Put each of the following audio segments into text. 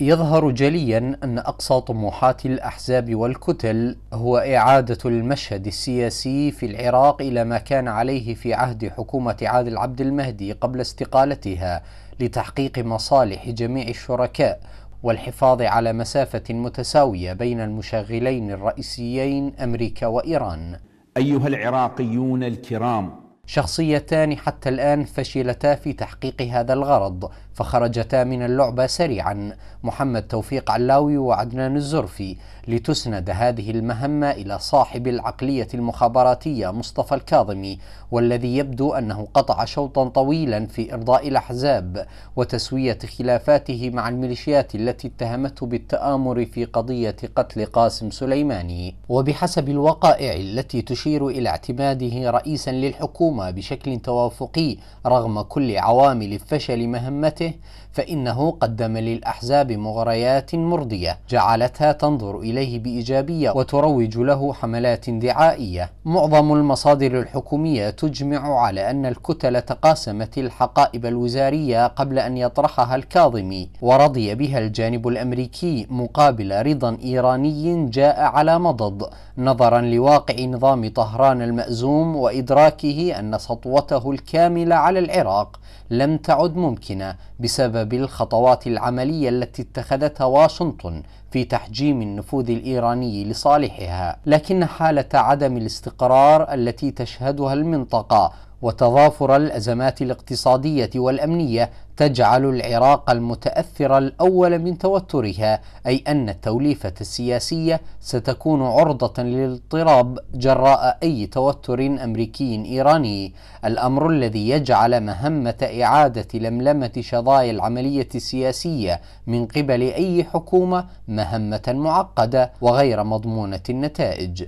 يظهر جليا ان اقصى طموحات الاحزاب والكتل هو اعاده المشهد السياسي في العراق الى ما كان عليه في عهد حكومه عادل عبد المهدي قبل استقالتها لتحقيق مصالح جميع الشركاء والحفاظ على مسافه متساويه بين المشغلين الرئيسيين امريكا وايران. ايها العراقيون الكرام شخصيتان حتى الان فشلتا في تحقيق هذا الغرض فخرجتا من اللعبة سريعا محمد توفيق علاوي وعدنان الزرفي لتسند هذه المهمة إلى صاحب العقلية المخابراتية مصطفى الكاظمي والذي يبدو أنه قطع شوطا طويلا في إرضاء الأحزاب وتسوية خلافاته مع الميليشيات التي اتهمته بالتآمر في قضية قتل قاسم سليماني وبحسب الوقائع التي تشير إلى اعتماده رئيسا للحكومة بشكل توافقي رغم كل عوامل فشل مهمته به فإنه قدم للأحزاب مغريات مرضية جعلتها تنظر إليه بإيجابية وتروج له حملات دعائية معظم المصادر الحكومية تجمع على أن الكتل تقاسمت الحقائب الوزارية قبل أن يطرحها الكاظمي ورضي بها الجانب الأمريكي مقابل رضا إيراني جاء على مضض نظرا لواقع نظام طهران المأزوم وإدراكه أن سطوته الكاملة على العراق لم تعد ممكنة بسبب الخطوات العملية التي اتخذتها واشنطن في تحجيم النفوذ الإيراني لصالحها لكن حالة عدم الاستقرار التي تشهدها المنطقة وتضافر الازمات الاقتصاديه والامنيه تجعل العراق المتاثر الاول من توترها اي ان التوليفه السياسيه ستكون عرضه للاضطراب جراء اي توتر امريكي ايراني الامر الذي يجعل مهمه اعاده لملمه شظايا العمليه السياسيه من قبل اي حكومه مهمه معقده وغير مضمونه النتائج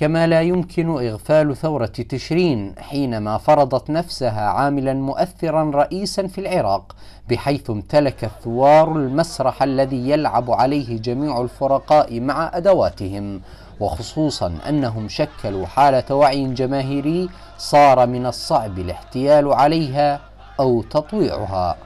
كما لا يمكن إغفال ثورة تشرين حينما فرضت نفسها عاملا مؤثرا رئيسا في العراق بحيث امتلك الثوار المسرح الذي يلعب عليه جميع الفرقاء مع أدواتهم وخصوصا أنهم شكلوا حالة وعي جماهيري صار من الصعب الاحتيال عليها أو تطويعها